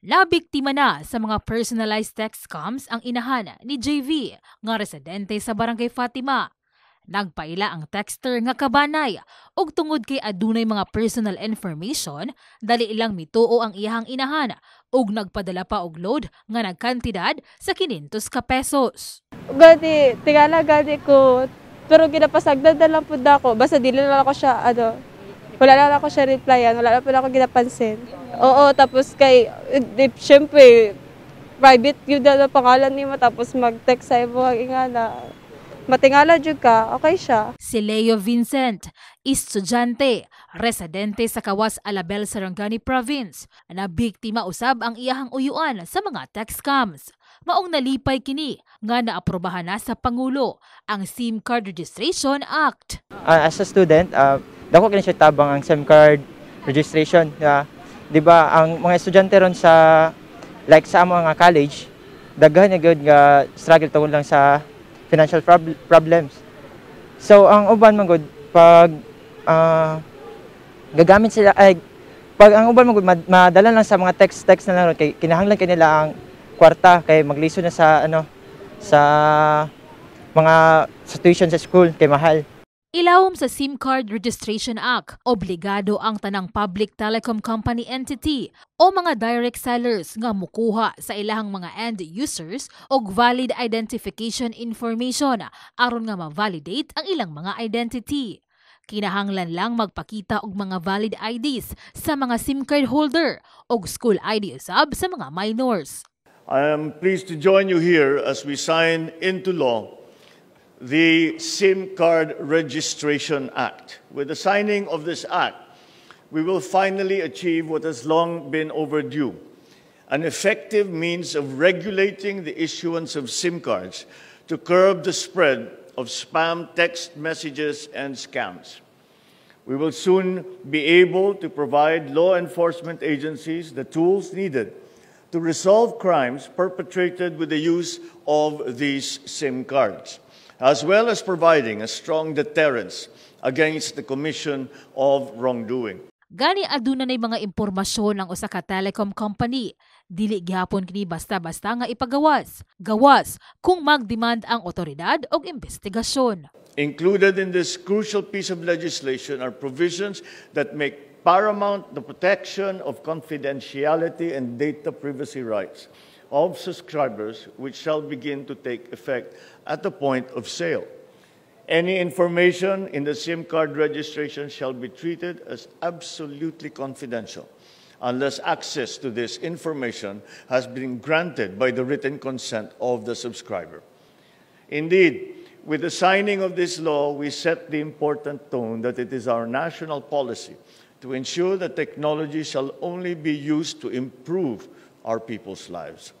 Nabiktima na sa mga personalized text scams ang inahan ni JV nga residente sa Barangay Fatima. Nagpaila ang texter nga kabanay ug tungod kay adunay mga personal information dali ilang mituo ang iyang inahan ug nagpadala pa og load nga nagkantidad sa 500 ka pesos. Gadi, tingala gadi ko pero ginapasagdan lang pud ako basta dili na ako siya ano wala lang ako siya replyan, wala lang pala ako ginapansin. Oo, tapos kay, eh, syempre, private yun na pangalan ni mo, tapos mag-text sa imo, ingana matingala jud ka, okay siya. Si Leo Vincent, estudyante, residente sa Kawas Alabel, Sarangani Province, na biktima usab ang iyahang uyuan sa mga text scams. Maong nalipay kini nga naaprobahan na sa Pangulo ang SIM Card Registration Act. Uh, as a student, uh, dako kini siya tabang ang SIM card registration yeah. 'di ba ang mga estudyante ron sa like sa mga college daghan gyud nga struggle tungod lang sa financial prob problems so ang uban man gud pag uh, gagamit sila ay pag ang uban man gud madala lang sa mga text text na lang ron, kay kinahanglan kanila ang kwarta kay magliso na sa ano sa mga situation sa school kay mahal Ilawom sa SIM Card Registration Act, obligado ang tanang public telecom company entity o mga direct sellers nga mukuha sa ilahang mga end users og valid identification information aron nga ma-validate ang ilang mga identity. Kinahanglan lang magpakita og mga valid IDs sa mga SIM card holder og school ID sub sa mga minors. I am pleased to join you here as we sign into law the SIM Card Registration Act. With the signing of this act, we will finally achieve what has long been overdue, an effective means of regulating the issuance of SIM cards to curb the spread of spam text messages and scams. We will soon be able to provide law enforcement agencies the tools needed to resolve crimes perpetrated with the use of these SIM cards. as well as providing a strong deterrence against the commission of wrongdoing. Gani aduna nay mga impormasyon ang usa ka telecom company dili gihapon kini basta-basta nga ipagawas. Gawas kung magdemand ang otoridad og investigasyon. Included in this crucial piece of legislation are provisions that make paramount the protection of confidentiality and data privacy rights. of subscribers, which shall begin to take effect at the point of sale. Any information in the SIM card registration shall be treated as absolutely confidential unless access to this information has been granted by the written consent of the subscriber. Indeed, with the signing of this law, we set the important tone that it is our national policy to ensure that technology shall only be used to improve our people's lives.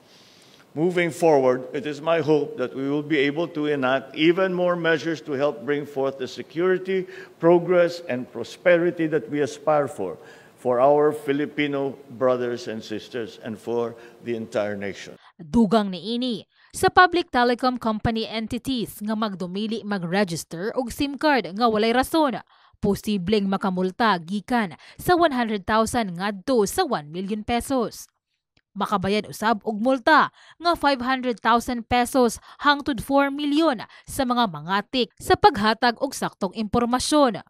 Moving forward, it is my hope that we will be able to enact even more measures to help bring forth the security, progress, and prosperity that we aspire for, for our Filipino brothers and sisters, and for the entire nation. Dugang niini sa public telecom company entities nga magdumili mag-register o SIM card nga walay rason posibleng makamulta gikan sa 100,000 ngadto sa 1 million pesos. makabayad usab og multa nga 500,000 pesos hangtod 4 milyon sa mga mangatik sa paghatag og saktong impormasyon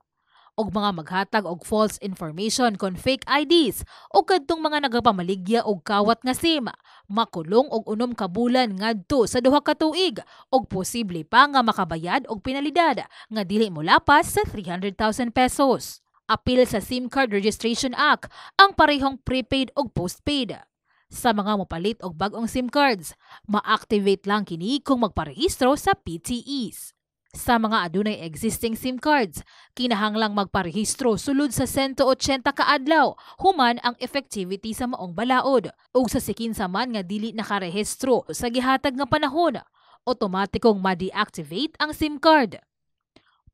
og mga maghatag og false information kon fake IDs o kadtong mga nagapamaligya og kawat nga SIM makulong og unom ka bulan ngadto sa duha ka tuig og posible pa nga makabayad og penalidad nga dili molapas sa 300,000 pesos apil sa SIM Card Registration Act ang parehong prepaid og postpaid sa mga mapalit og bagong SIM cards, ma-activate lang kini kung magparehistro sa PTEs. Sa mga adunay existing SIM cards, kinahanglang magparehistro sulod sa 180 ka adlaw human ang effectivity sa maong balaod ug sa sa man nga dili nakarehistro sa gihatag nga panahon, otomatikong ma-deactivate ang SIM card.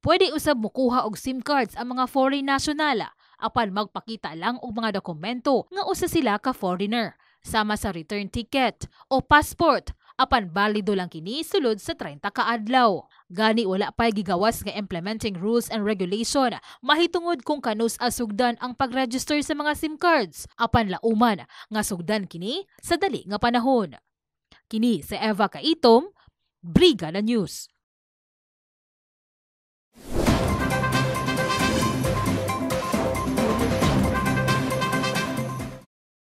Pwede usab mokuha og SIM cards ang mga foreign nationala apan magpakita lang og mga dokumento nga usa sila ka foreigner sama sa return ticket o passport apan balido lang kini sulod sa 30 ka adlaw. Gani wala pa gigawas nga implementing rules and regulation mahitungod kung kanus asugdan ang pag-register sa mga SIM cards apan lauman nga sugdan kini sa dali nga panahon. Kini sa Eva Kaitom, Briga na News.